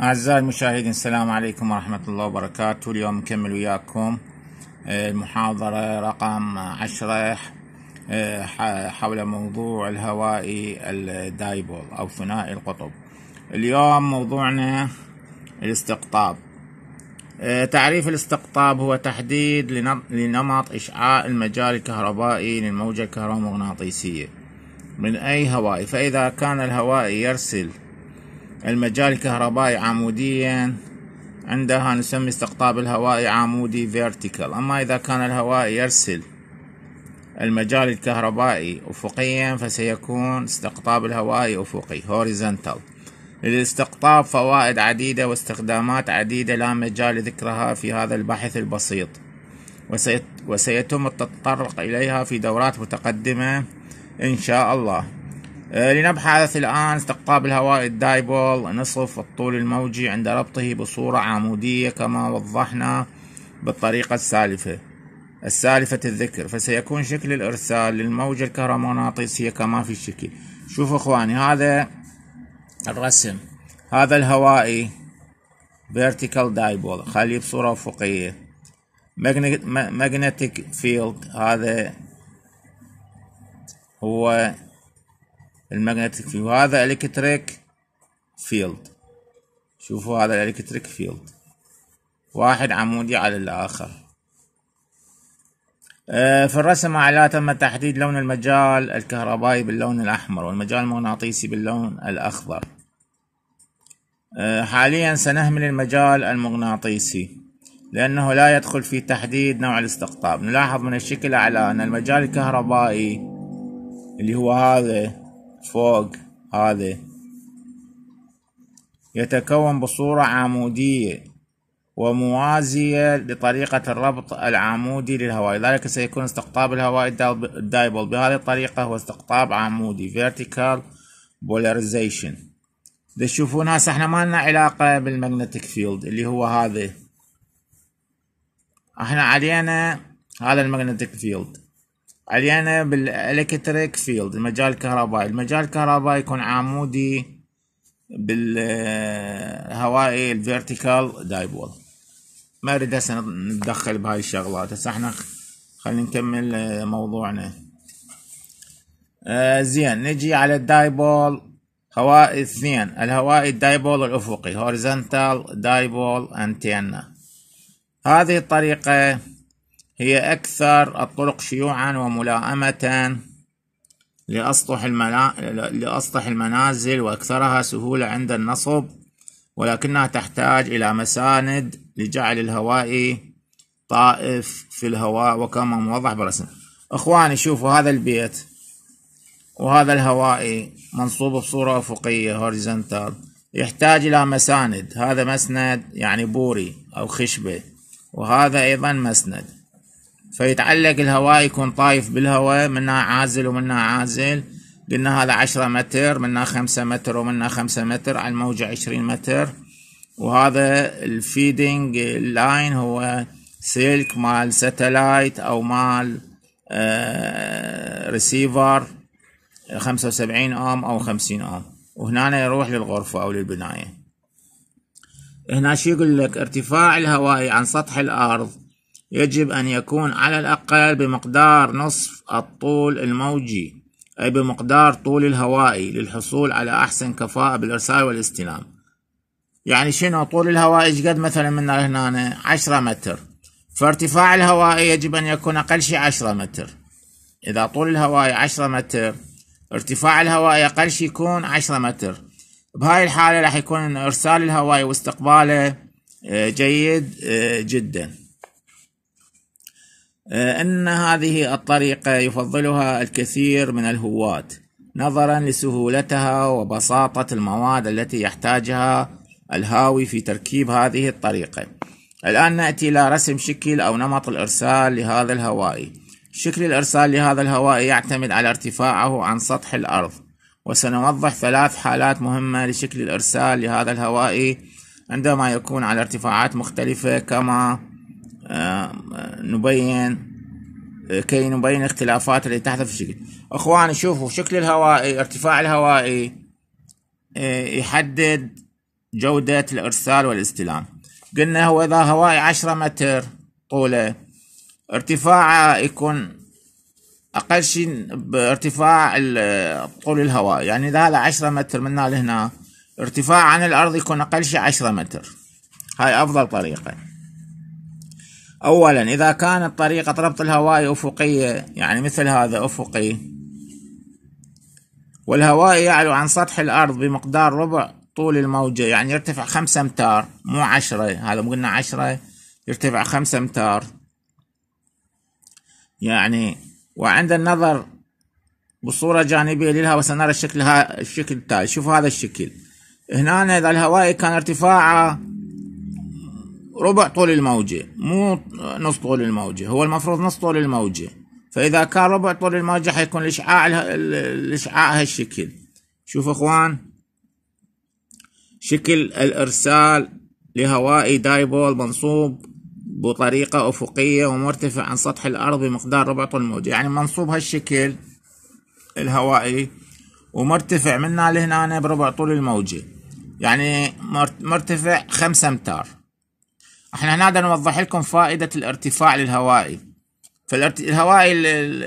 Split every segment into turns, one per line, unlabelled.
أعزائي المشاهدين السلام عليكم ورحمة الله وبركاته اليوم نكمل وياكم آه، المحاضرة رقم عشرة آه، حول موضوع الهوائي الدايبول أو ثنائي القطب اليوم موضوعنا الاستقطاب آه، تعريف الاستقطاب هو تحديد لنمط إشعاع المجال الكهربائي للموجة الكهرومغناطيسية من أي هوائي فإذا كان الهوائي يرسل المجال الكهربائي عموديا عندها نسمي استقطاب الهوائي عمودي فيرتيكال أما إذا كان الهواء يرسل المجال الكهربائي أفقيا فسيكون استقطاب الهوائي أفقي هوريزونتال للاستقطاب فوائد عديدة واستخدامات عديدة لا مجال ذكرها في هذا البحث البسيط وسيتم التطرق إليها في دورات متقدمة إن شاء الله آه، لنبحث الآن استقطاب الهواء الدايبول نصف الطول الموجي عند ربطه بصورة عمودية كما وضحنا بالطريقة السالفة السالفة الذكر فسيكون شكل الإرسال للموجة الكهرومغناطيسية كما في الشكل شوف إخواني هذا الرسم هذا الهوائي vertical dipole خليه بصورة أفقية magnetic field هذا هو الماجنتيك فيلد وهذا الكتريك فيلد شوفوا هذا الالكتريك فيلد واحد عمودي على الآخر آه، في الرسم أعلى تم تحديد لون المجال الكهربائي باللون الأحمر والمجال المغناطيسي باللون الأخضر آه، حاليا سنهمل المجال المغناطيسي لأنه لا يدخل في تحديد نوع الاستقطاب نلاحظ من الشكل أعلى أن المجال الكهربائي اللي هو هذا فوق هذا يتكون بصورة عمودية وموازية لطريقة الربط العمودي للهواء لذلك سيكون استقطاب الهواء الدايبول بهذه الطريقة هو استقطاب عمودي vertical polarization تشوفون هسه احنا ما لنا علاقة بالماجنتيك فيلد اللي هو هذا احنا علينا هذا الماجنتيك فيلد علينا بالالكتريك فيلد المجال الكهربائي المجال الكهربائي يكون عمودي بالهوائي الفيرتيكال دايبول ما اريد هسه نتدخل بهاي الشغلات هسه احنا خلينا نكمل موضوعنا آه، زين نجي على الدايبول هوائي اثنين الهوائي الدايبول الافقي هوريزونتال دايبول انتينا هذه الطريقه هي أكثر الطرق شيوعا وملائمة لأسطح, المنا... لأسطح المنازل وأكثرها سهولة عند النصب ولكنها تحتاج إلى مساند لجعل الهواء طائف في الهواء وكما موضح برسم اخواني شوفوا هذا البيت وهذا الهوائي منصوب بصورة أفقية هوريزونتال يحتاج إلى مساند هذا مسند يعني بوري أو خشبة وهذا أيضا مسند فيتعلق الهواء يكون طايف بالهواء منها عازل ومنها عازل قلنا هذا عشرة متر منها خمسة متر ومنها خمسة متر على الموجة عشرين متر وهذا الفيدنج لاين هو سلك مال ساتلايت او مال ريسيفر آه، خمسة وسبعين اوم او خمسين اوم وهنا يروح للغرفة او للبناية هنا شو يقول لك ارتفاع الهوائي عن سطح الارض يجب أن يكون على الأقل بمقدار نصف الطول الموجي أي بمقدار طول الهوائي للحصول على أحسن كفاءة بالإرسال والاستلام يعني شنو طول الهوائي قد مثلا من هنا 10 متر فارتفاع الهوائي يجب أن يكون أقل شيء 10 متر إذا طول الهوائي 10 متر ارتفاع الهوائي أقل شيء يكون 10 متر بهاي الحالة راح يكون إرسال الهوائي واستقباله آه، جيد آه، جداً آه، أن هذه الطريقة يفضلها الكثير من الهواة نظرا لسهولتها وبساطة المواد التي يحتاجها الهاوي في تركيب هذه الطريقة الآن نأتي إلى رسم شكل أو نمط الإرسال لهذا الهوائي شكل الإرسال لهذا الهوائي يعتمد على ارتفاعه عن سطح الأرض وسنوضح ثلاث حالات مهمة لشكل الإرسال لهذا الهوائي عندما يكون على ارتفاعات مختلفة كما آه، نبين كي نبين الاختلافات اللي تحدث في الشكل اخواني شوفوا شكل الهوائي ارتفاع الهوائي آه، يحدد جودة الارسال والاستلام قلنا هو اذا هوائي عشرة متر طوله ارتفاعه يكون اقل شيء بارتفاع طول الهواء يعني اذا هذا عشرة متر من هنا لهنا ارتفاع عن الارض يكون اقل شيء عشرة متر هاي افضل طريقه أولا إذا كانت طريقة ربط الهواء أفقية يعني مثل هذا أفقي والهواء يعلو عن سطح الأرض بمقدار ربع طول الموجة يعني يرتفع خمسة أمتار مو عشرة هذا مو قلنا عشرة يرتفع خمسة أمتار يعني وعند النظر بصورة جانبية للهواء سنرى الشكل ها الشكل التالي شوفوا هذا الشكل هنا إذا الهواء كان ارتفاعه ربع طول الموجة مو نص طول الموجة هو المفروض نص طول الموجة فإذا كان ربع طول الموجة حيكون الإشعاع الإشعاع هالشكل شوف إخوان شكل الإرسال لهوائي دايبول منصوب بطريقة أفقية ومرتفع عن سطح الأرض بمقدار ربع طول الموجة يعني منصوب هالشكل الهوائي ومرتفع منا لهنا بربع طول الموجة يعني مرتفع خمسة أمتار احنا هنا بدنا نوضح لكم فائدة الارتفاع للهوائي فالهوائي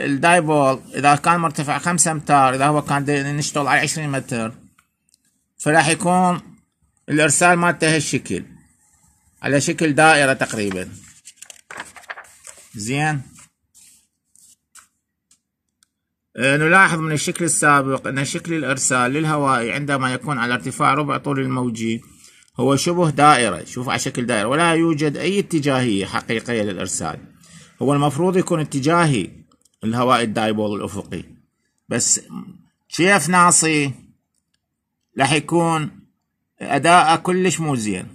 الدايبول اذا كان مرتفع خمسة امتار اذا هو كان نشتغل على عشرين متر فراح يكون الارسال مالته هالشكل على شكل دائرة تقريبا زين آه، نلاحظ من الشكل السابق أن شكل الإرسال للهوائي عندما يكون على ارتفاع ربع طول الموجي هو شبه دائرة شوف على شكل دائرة ولا يوجد أي اتجاهية حقيقية للإرسال هو المفروض يكون اتجاهي الهواء الدايبول الأفقي بس شيف ناصي راح يكون أداءه كلش مو زين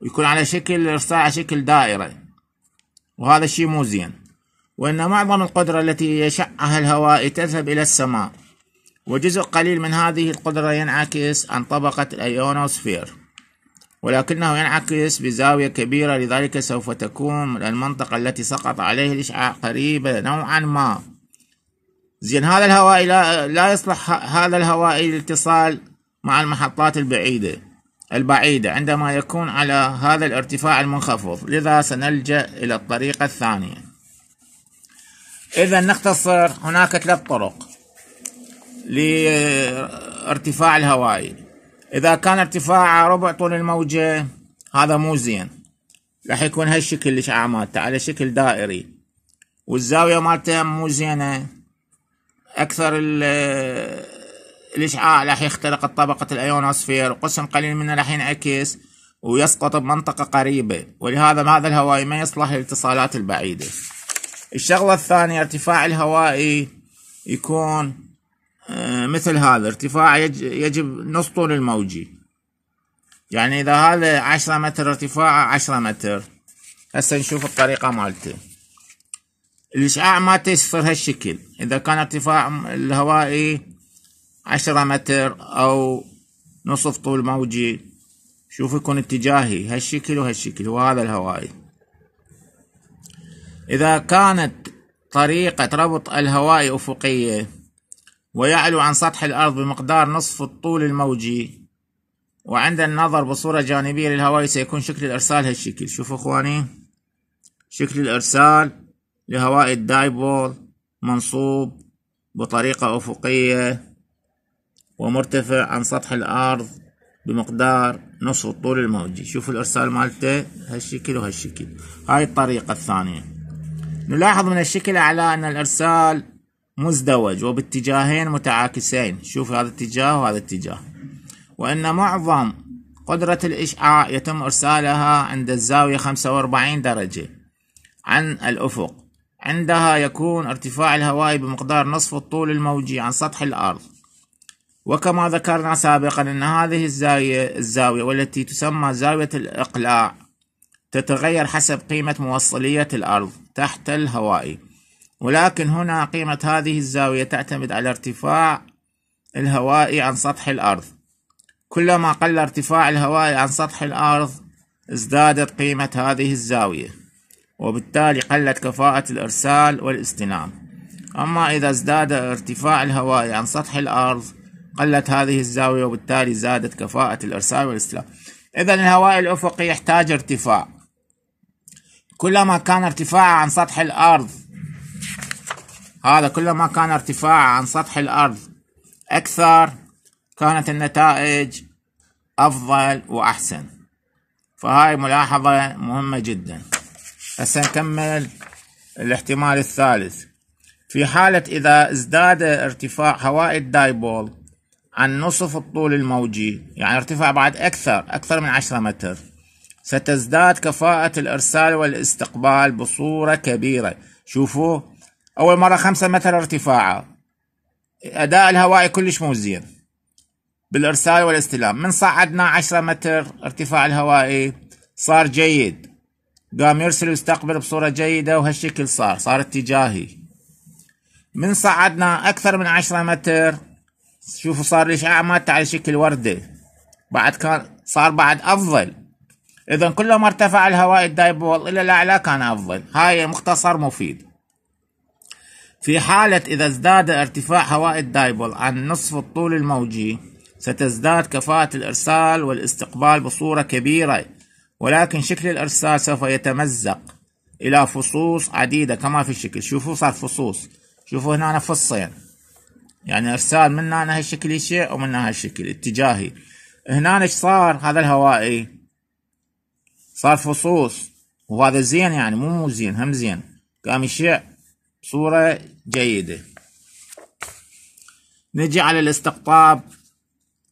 ويكون على شكل الإرسال على شكل دائرة وهذا الشيء مو زين وإن معظم القدرة التي يشعها الهواء تذهب إلى السماء وجزء قليل من هذه القدرة ينعكس عن طبقة الأيونوسفير ولكنه ينعكس بزاوية كبيرة لذلك سوف تكون المنطقة التي سقط عليه الإشعاع قريبة نوعا ما زين هذا الهواء لا, لا يصلح هذا الهواء للاتصال مع المحطات البعيدة البعيدة عندما يكون على هذا الارتفاع المنخفض لذا سنلجأ إلى الطريقة الثانية إذا نختصر هناك ثلاث طرق لارتفاع الهوائي إذا كان ارتفاعه ربع طول الموجة هذا مو زين راح يكون هالشكل الإشعاع مالته على شكل دائري والزاوية مالته مو زينة أكثر الإشعاع راح يخترق طبقة الأيونوسفير وقسم قليل منه راح ينعكس ويسقط بمنطقة قريبة ولهذا هذا الهوائي ما يصلح للاتصالات البعيدة الشغلة الثانية ارتفاع الهوائي يكون آه، مثل هذا ارتفاع يجب نص طول الموجي يعني إذا هذا عشرة متر ارتفاعه عشرة متر هسه نشوف الطريقة مالته الإشعاع مالته يصير هالشكل إذا كان ارتفاع الهوائي عشرة متر أو نصف طول موجي شوف يكون اتجاهي هالشكل وهالشكل هو هذا الهوائي إذا كانت طريقة ربط الهوائي أفقية ويعلو عن سطح الأرض بمقدار نصف الطول الموجي وعند النظر بصورة جانبية للهواء سيكون شكل الإرسال هالشكل شوفوا إخواني شكل الإرسال لهواء الدايبول منصوب بطريقة أفقية ومرتفع عن سطح الأرض بمقدار نصف الطول الموجي شوفوا الإرسال مالته هالشكل وهالشكل هاي الطريقة الثانية نلاحظ من الشكل على أن الإرسال مزدوج وباتجاهين متعاكسين شوف هذا اتجاه وهذا اتجاه وأن معظم قدرة الإشعاع يتم إرسالها عند الزاوية 45 درجة عن الأفق عندها يكون ارتفاع الهواء بمقدار نصف الطول الموجي عن سطح الأرض وكما ذكرنا سابقا أن هذه الزاوية, الزاوية والتي تسمى زاوية الإقلاع تتغير حسب قيمة موصلية الأرض تحت الهواء ولكن هنا قيمة هذه الزاوية تعتمد على ارتفاع الهواء عن سطح الأرض كلما قل ارتفاع الهواء عن سطح الأرض ازدادت قيمة هذه الزاوية وبالتالي قلت كفاءة الإرسال والاستلام أما إذا ازداد ارتفاع الهواء عن سطح الأرض قلت هذه الزاوية وبالتالي زادت كفاءة الإرسال والاستلام إذا الهواء الأفقي يحتاج ارتفاع كلما كان ارتفاعه عن سطح الأرض هذا كلما كان ارتفاع عن سطح الأرض أكثر كانت النتائج أفضل وأحسن فهاي ملاحظة مهمة جدا هسه نكمل الاحتمال الثالث في حالة إذا ازداد ارتفاع هواء الدايبول عن نصف الطول الموجي يعني ارتفع بعد أكثر أكثر من عشرة متر ستزداد كفاءة الإرسال والاستقبال بصورة كبيرة شوفوا اول مره خمسة متر ارتفاعه اداء الهوائي كلش مو زين بالارسال والاستلام من صعدنا عشرة متر ارتفاع الهوائي صار جيد قام يرسل ويستقبل بصوره جيده وهالشكل صار صار اتجاهي من صعدنا اكثر من عشرة متر شوفوا صار الاشعاع مالته على شكل ورده بعد كان صار بعد افضل اذا كلما ارتفع الهواء الدايبول الى الاعلى كان افضل هاي مختصر مفيد في حالة إذا ازداد ارتفاع هواء الدايبول عن نصف الطول الموجي ستزداد كفاءة الإرسال والاستقبال بصورة كبيرة ولكن شكل الإرسال سوف يتمزق إلى فصوص عديدة كما في الشكل شوفوا صار فصوص شوفوا هنا أنا فصين يعني إرسال من هنا هالشكل شيء ومن هنا هالشكل اتجاهي هنا ايش صار هذا الهوائي إيه؟ صار فصوص وهذا زين يعني مو مو زين هم زين قام يشيع صورة جيدة نجي على الاستقطاب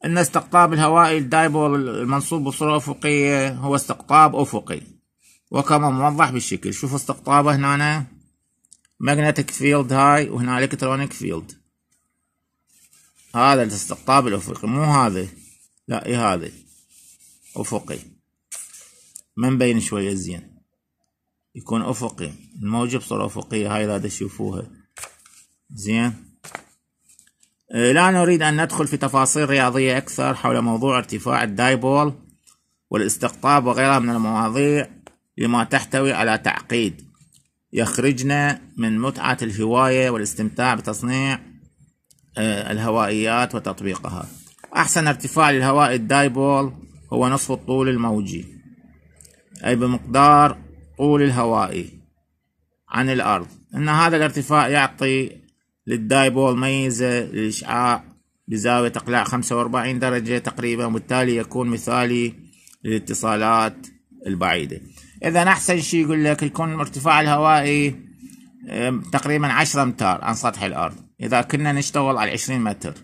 أن استقطاب الهوائي الدايبول المنصوب بصورة أفقية هو استقطاب أفقي وكما موضح بالشكل شوفوا استقطابه هنا ماجنتيك فيلد هاي وهنا الكترونيك فيلد هذا الاستقطاب الأفقي مو هذا لا اي هذا أفقي من بين شوية زين يكون افقي الموجة بصورة افقية هاي اذا تشوفوها زين آه، لا نريد ان ندخل في تفاصيل رياضية اكثر حول موضوع ارتفاع الدايبول والاستقطاب وغيرها من المواضيع لما تحتوي على تعقيد يخرجنا من متعة الهواية والاستمتاع بتصنيع آه، الهوائيات وتطبيقها أحسن ارتفاع للهواء الدايبول هو نصف الطول الموجي أي بمقدار طول الهوائي عن الأرض أن هذا الارتفاع يعطي للدايبول ميزة للإشعاع بزاوية إقلاع 45 درجة تقريبا وبالتالي يكون مثالي للاتصالات البعيدة إذا أحسن شيء يقول لك يكون ارتفاع الهوائي تقريبا 10 أمتار عن سطح الأرض إذا كنا نشتغل على 20 متر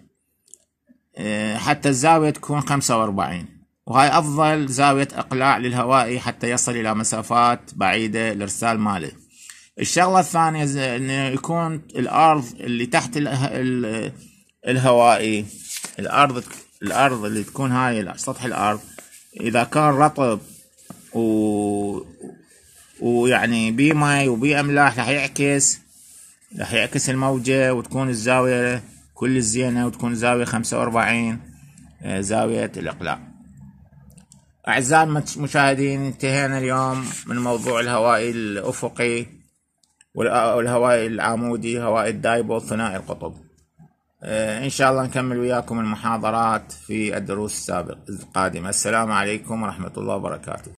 آه، حتى الزاوية تكون 45 وهاي أفضل زاوية إقلاع للهوائي حتى يصل إلى مسافات بعيدة لإرسال ماله الشغلة الثانية أنه يكون الأرض اللي تحت الهوائي الأرض الأرض اللي تكون هاي سطح الأرض إذا كان رطب و ويعني بي ماي وبي أملاح راح يعكس راح يعكس الموجة وتكون الزاوية كل الزينة وتكون زاوية خمسة وأربعين آه، زاوية الإقلاع أعزائي المشاهدين انتهينا اليوم من موضوع الهواء الأفقي والهواء العمودي هواء الدايبول ثنائي القطب آه، إن شاء الله نكمل وياكم المحاضرات في الدروس السابقة القادمة السلام عليكم ورحمة الله وبركاته